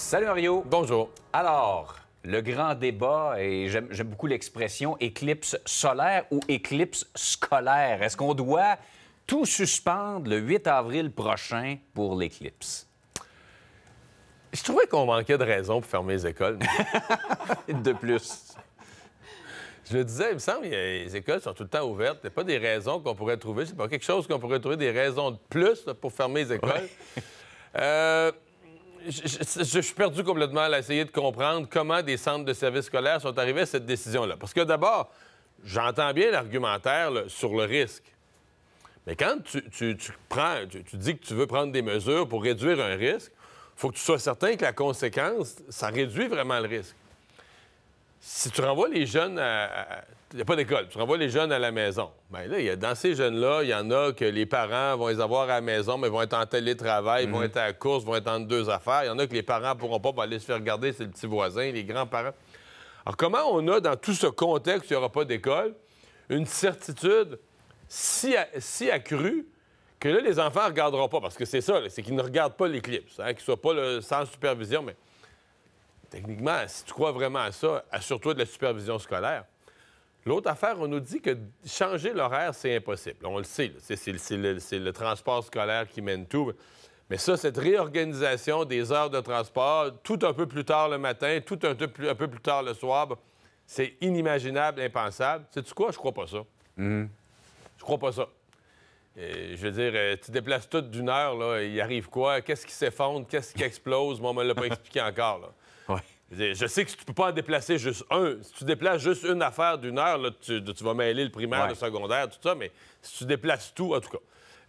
Salut Mario. Bonjour. Alors, le grand débat, et j'aime beaucoup l'expression éclipse solaire ou éclipse scolaire. Est-ce qu'on doit tout suspendre le 8 avril prochain pour l'éclipse? Je trouvais qu'on manquait de raisons pour fermer les écoles. de plus. Je le disais, il me semble, les écoles sont tout le temps ouvertes. Il n'y a pas des raisons qu'on pourrait trouver. C'est pas, quelque chose qu'on pourrait trouver, des raisons de plus pour fermer les écoles. Euh, je, suis perdu complètement à essayer de comprendre comment des centres de services scolaires sont arrivés à cette décision-là. Parce que d'abord, j'entends bien l'argumentaire sur le risque. Mais quand tu, prends, tu, tu, dis que tu veux prendre des mesures pour réduire un risque, il faut que tu sois certain que la conséquence, ça réduit vraiment le risque si tu renvoies les jeunes à. Il n'y a pas d'école, tu renvoies les jeunes à la maison. Bien là, dans ces jeunes-là, il y en a que les parents vont les avoir à la maison, mais vont être en télétravail, ils vont mhm. être à la course, vont être en deux affaires. Il y en a que les parents ne pourront pas aller se faire regarder, c'est le petit voisin, les grands-parents. Alors, comment on a, dans tout ce contexte, il n'y aura pas d'école, une certitude si, si accrue que là, les enfants ne regarderont pas, parce que c'est ça, c'est qu'ils ne regardent pas l'éclipse, hein, qu'ils ne soient pas sans supervision, mais Techniquement, si tu crois vraiment à ça, assure-toi de la supervision scolaire. L'autre affaire, on nous dit que changer l'horaire, c'est impossible. On le sait, c'est le, transport scolaire qui mène tout. Mais ça, cette réorganisation des heures de transport, tout un peu plus tard le matin, tout un peu plus, tard le soir, ben, c'est inimaginable, impensable. Sais-tu quoi? Je crois pas ça. Je hmm. Je crois pas ça. Euh, je veux dire, euh, tu déplaces tout d'une heure, là, il arrive quoi? Qu'est-ce qui s'effondre? Qu'est-ce qui explose? Moi, on me l'a pas expliqué encore. Là. Je sais que tu ne peux pas déplacer juste un. Si tu déplaces juste une affaire d'une heure, tu, vas mêler le primaire, le secondaire, tout ça, mais si tu déplaces tout, en tout cas,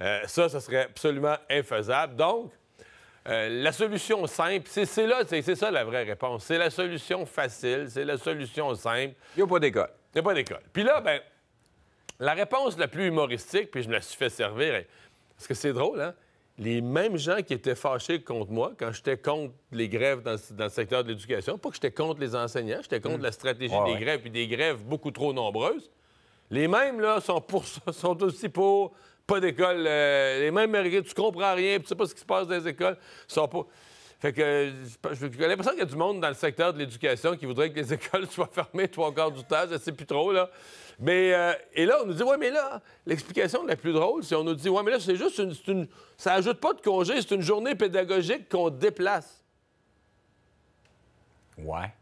euh, ça, ça serait absolument infaisable. Donc, euh, la solution simple, c'est là, c'est ça la vraie réponse. C'est la solution facile, c'est la solution simple. Il n'y a pas d'école. Il n'y a pas d'école. Puis là, ben, la réponse la plus humoristique, puis je me la suis fait servir, hein, parce que c'est drôle, hein? les mêmes gens qui étaient fâchés contre moi quand j'étais contre les grèves dans, le secteur de l'éducation, pas que j'étais contre les enseignants, j'étais contre mm. la stratégie des grèves, et des grèves beaucoup trop nombreuses. Les mêmes, là, sont, pour, sont aussi pour pas d'école. Euh, les mêmes, tu comprends rien, puis tu sais pas ce qui se passe dans les écoles, sont pour... Fait que j'ai l'impression qu'il y a du monde dans le secteur de l'éducation qui voudrait que les écoles soient fermées trois quarts du temps, je sais plus trop, là. Mais, euh, et là, on nous dit, ouais, mais là, l'explication la plus drôle, c'est on nous dit, ouais, mais là, c'est juste une, Ça ajoute pas de congé, c'est une journée pédagogique qu'on déplace. Ouais.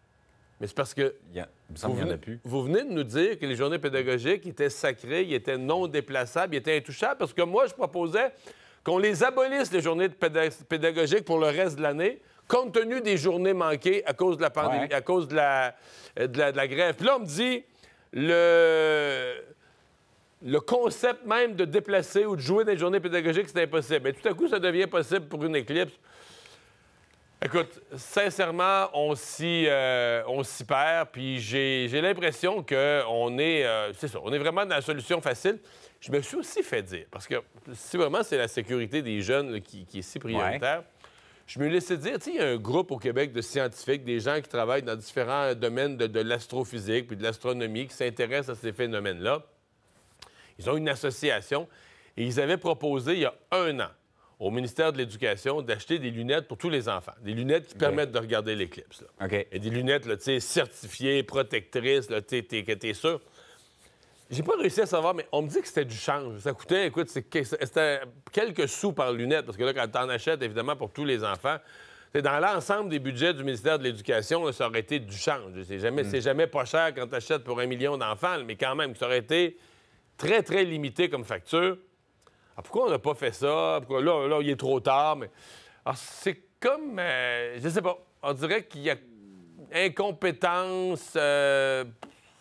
Mais c'est parce que. Vous, venez, vous, venez, de nous dire que les journées pédagogiques étaient sacrées, ils étaient non déplaçables, ils étaient intouchables, parce que moi, je proposais qu'on les abolisse, les journées pédagogiques, pour le reste de l'année, compte tenu des journées manquées à cause de la pandémie, à cause euh, de la, de la, grève. Puis là, on me dit, le, concept même de déplacer ou de jouer dans les journées pédagogiques, c'est impossible. Mais tout à coup, ça devient possible pour une éclipse. Écoute, sincèrement, on s'y, euh, perd, puis j'ai, l'impression qu'on est, euh, on est vraiment dans la solution facile. Je me suis aussi fait dire, parce que si vraiment c'est la sécurité des jeunes qui, est si prioritaire, je me laissé dire, tu sais, il y a un groupe au Québec de scientifiques, des gens qui travaillent dans différents domaines de, l'astrophysique puis de l'astronomie, qui s'intéressent à ces phénomènes-là. Ils ont une association et ils avaient proposé il y a un an au ministère de l'Éducation d'acheter des lunettes pour tous les enfants. Des lunettes qui permettent de regarder l'éclipse. Et des lunettes là, certifiées, protectrices, là, tu es sûr. J'ai pas réussi à savoir, mais on me dit que c'était du change. Ça coûtait, écoute, c'était quelques sous par lunette, parce que là, quand t'en achètes, évidemment, pour tous les enfants, dans l'ensemble des budgets du ministère de l'Éducation, ça aurait été du change. C'est jamais, mm. jamais pas cher quand tu t'achètes pour un million d'enfants, mais quand même, ça aurait été très, très limité comme facture. Alors, ah, pourquoi on n'a pas fait ça? Pourquoi, là, là, il est trop tard, mais... Ah, c'est comme... Euh, je sais pas. On dirait qu'il y a incompétence, euh,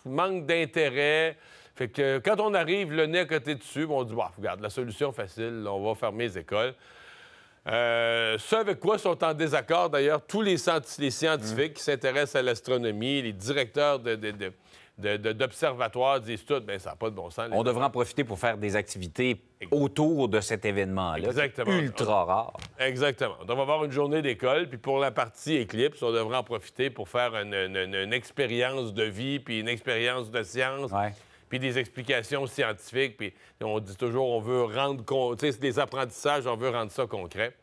manque d'intérêt... Fait que euh, quand on arrive le nez à côté dessus, on dit, bah, regarde, la solution facile, on va fermer les écoles. Euh, ce avec quoi sont en désaccord, d'ailleurs, tous les, scientifiques qui s'intéressent à l'astronomie, les directeurs d'observatoires disent tout, bien, ça n'a pas de bon sens. On devrait en profiter pour faire des activités autour de cet événement-là. Ultra rare. Exactement. on va avoir une journée d'école, puis pour la partie éclipse, on devrait en profiter pour faire une, expérience de vie, puis une expérience de science. Ouais puis des explications scientifiques, puis on dit toujours, on veut rendre, tu sais, des apprentissages, on veut rendre ça concret.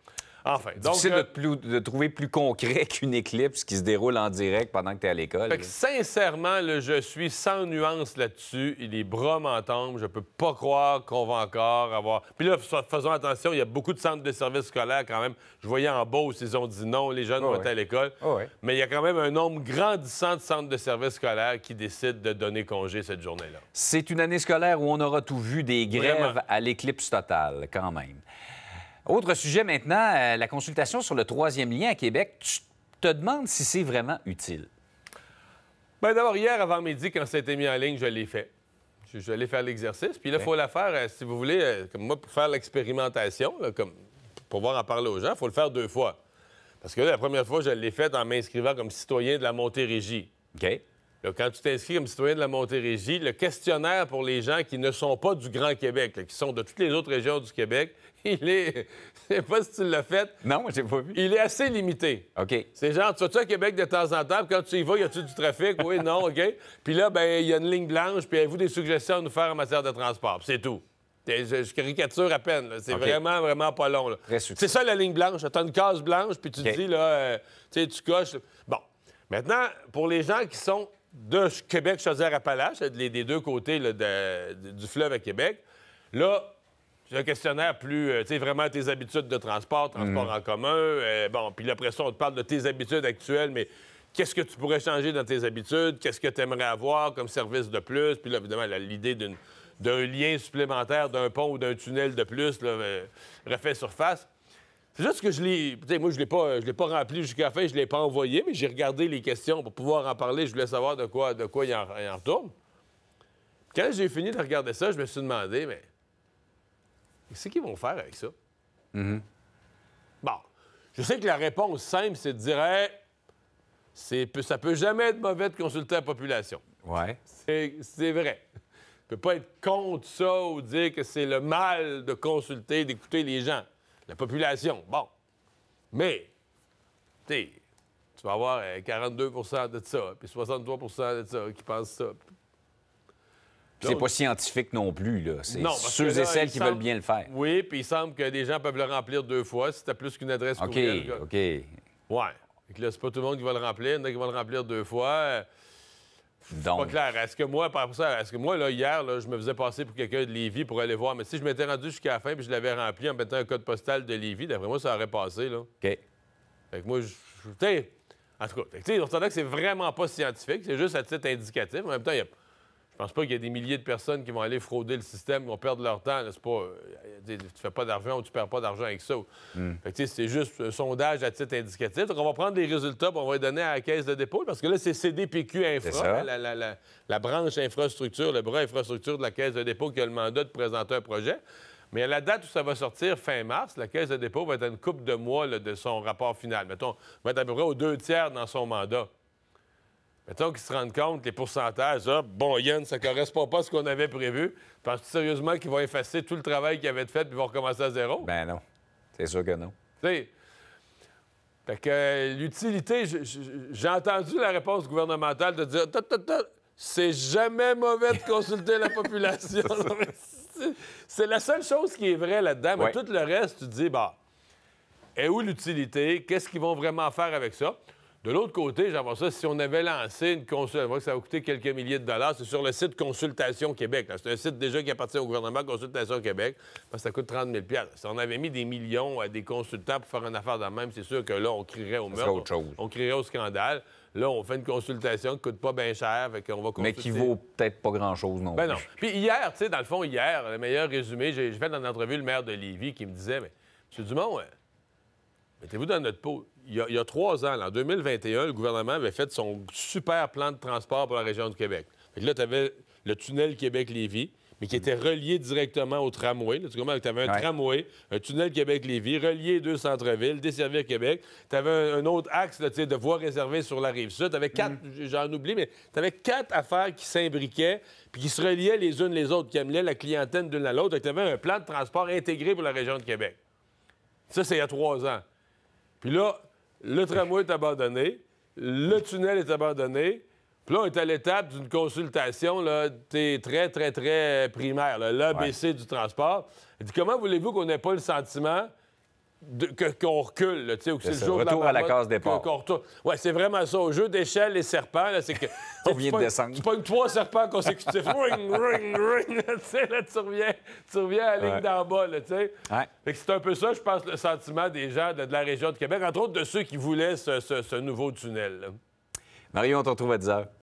Enfin, donc. C'est euh, de, trouver plus concret qu'une éclipse qui se déroule en direct pendant que tu es à l'école. sincèrement, je suis sans nuance là-dessus. Les bras m'entendent. Je Je peux pas croire qu'on va encore avoir. Puis là, faisons attention, il y a beaucoup de centres de services scolaires quand même. Je voyais en Beauce, ils ont dit non, les jeunes oh vont être à l'école. Oh Mais il y a quand même un nombre grandissant de centres de services scolaires qui décident de donner congé cette journée-là. C'est une année scolaire où on aura tout vu des grèves à l'éclipse totale, quand même. Autre sujet maintenant, euh, la consultation sur le troisième lien à Québec. Tu te demandes si c'est vraiment utile. Bien, d'abord, hier avant midi, quand ça a été mis en ligne, je l'ai fait. Je, je l'ai faire l'exercice. Puis là, il faut la faire, euh, si vous voulez, euh, comme moi, pour faire l'expérimentation, comme pour pouvoir en parler aux gens, il faut le faire deux fois. Parce que la première fois, je l'ai fait en m'inscrivant comme citoyen de la Montérégie. OK quand tu t'inscris comme citoyen de la Montérégie, le questionnaire pour les gens qui ne sont pas du Grand Québec, qui sont de toutes les autres régions du Québec, il est. Je sais pas si tu l'as fait. Non, j'ai pas vu. Il est assez limité. OK. C'est genre, tu vas-tu à Québec de temps en temps, puis quand tu y vas, y a-tu du trafic? Oui, non, OK. Puis là, ben il y a une ligne blanche, puis avez-vous des suggestions à nous faire en matière de transport? c'est tout. Je, caricature à peine. C'est vraiment, vraiment pas long. C'est ça la ligne blanche. T'as une case blanche, puis tu dis, là, euh, sais, tu coches. Bon. Maintenant, pour les gens qui sont de Québec, Chaudière-Appalaches, des deux côtés du fleuve à Québec. Là, j'ai un questionnaire plus, euh, tu sais, vraiment tes habitudes de transport, transport mm. en commun. Euh, bon, puis après ça, on te parle de tes habitudes actuelles, mais qu'est-ce que tu pourrais changer dans tes habitudes? Qu'est-ce que tu aimerais avoir comme service de plus? Puis là, évidemment, l'idée d'un lien supplémentaire, d'un pont ou d'un tunnel de plus euh, refait surface. C'est juste que je l'ai. Moi, je l'ai pas, je l'ai pas rempli jusqu'à la fin, je ne l'ai pas envoyé, mais j'ai regardé les questions pour pouvoir en parler. Je voulais savoir de quoi, de quoi il en, retourne. Quand j'ai fini de regarder ça, je me suis demandé, mais qu'est-ce qu'ils vont faire avec ça? Mm-hmm. Bon, je sais que la réponse simple, c'est de dire, c'est, ça peut jamais être mauvais de consulter la population. Ouais. C'est, vrai. On peut pas être contre ça ou dire que c'est le mal de consulter, d'écouter les gens la population. Bon. Mais, tu tu vas avoir 42 euh, de ça, puis 63 de ça qui pensent ça. C'est pas scientifique non plus, là. C'est ceux et celles qui veulent bien le faire. Oui, puis il semble que des gens peuvent le remplir deux fois si t'as plus qu'une adresse OK, courriel. OK. Ouais. Et que là, c'est pas tout le monde qui va le remplir. Il y en a qui vont le remplir deux fois. Euh, donc... Pas clair. Est-ce que moi, par ça, est-ce que moi, là, hier, je me faisais passer pour quelqu'un de Lévis pour aller voir, mais si je m'étais rendu jusqu'à la fin puis je l'avais rempli en mettant un code postal de Lévis, d'après moi, ça aurait passé, là. OK. Fait moi, je. Tu en tout cas, tu sais, on que c'est vraiment pas scientifique, c'est juste à titre indicatif. En même temps, il y a je pense pas qu'il y a des milliers de personnes qui vont aller frauder le système, qui vont perdre leur temps. C'est pas, euh, tu fais pas d'argent ou tu perds pas d'argent avec ça. Hmm. c'est juste un sondage à titre indicatif. Donc, on va prendre les résultats et on va les donner à la caisse de dépôt parce que là, c'est CDPQ Infra, la, branche infrastructure, le bras infrastructure de la caisse de dépôt qui a le mandat de présenter un projet. Mais à la date où ça va sortir, fin mars, la Caisse de dépôt va être à une coupe de mois de son rapport final. Mettons, va être à peu près aux deux tiers dans son mandat. Mettons qu'ils se rendent compte, les pourcentages, ah, bon, Yann, ça ne correspond pas à ce qu'on avait prévu. Penses-tu sérieusement qu'ils vont effacer tout le travail qu'ils avaient fait puis vont recommencer à zéro? Ben non. C'est sûr que non. Tu fait que euh, l'utilité, j'ai entendu la réponse gouvernementale de dire c'est jamais mauvais de consulter la population. c'est la seule chose qui est vraie là-dedans. Mais tout le reste, tu te dis bah, et où l'utilité Qu'est-ce qu'ils vont vraiment faire avec ça de l'autre côté, j'avais ça, si on avait lancé une consultation, ça va coûter quelques milliers de dollars, c'est sur le site Consultation Québec. C'est un site déjà qui appartient au gouvernement Consultation Québec, parce que ça coûte 30 000 Si on avait mis des millions à des consultants pour faire une affaire le même, c'est sûr que là, on crierait au meurtre, chose. on crierait au scandale. Là, on fait une consultation qui ne coûte pas bien cher, avec on va consulter. Mais qui vaut peut-être pas grand-chose non ben non. Puis hier, tu sais, dans le fond, hier, le meilleur résumé, j'ai fait dans l'entrevue le maire de Lévis qui me disait, mais M. Dumont... Euh, Mettez-vous dans notre peau. Il y, a, trois ans, en 2021, le gouvernement avait fait son super plan de transport pour la région du Québec. là, tu avais le tunnel Québec-Lévis, mais qui était relié directement au tramway. tu avais un tramway, un tunnel Québec-Lévis, relié deux centres-villes, desservir Québec. Tu avais un, autre axe de voies réservées sur la rive sud. Tu avais quatre, mm. j'en oublie, mais tu quatre affaires qui s'imbriquaient puis qui se reliaient les unes les autres, qui amenaient la clientèle d'une à l'autre. Tu avais un plan de transport intégré pour la région de Québec. Ça, c'est il y a trois ans. Puis là, le tramway est abandonné, le tunnel est abandonné. Puis là, on est à l'étape d'une consultation là, très, très, très primaire, l'ABC du transport. comment voulez-vous qu'on n'ait pas le sentiment qu'on recule, tu sais, ou que c'est le retour à la case départ. Ouais, c'est vraiment ça. Au jeu d'échelle, et serpents, c'est que... vient de descendre. Tu pognes trois serpents consécutifs. ring, ring, ring, tu là, tu reviens, tu reviens à la ligne d'en bas, tu sais. c'est un peu ça, je pense, le sentiment des gens de, la région de Québec, entre autres de ceux qui voulaient ce, nouveau tunnel, Marion on te retrouve à 10 h.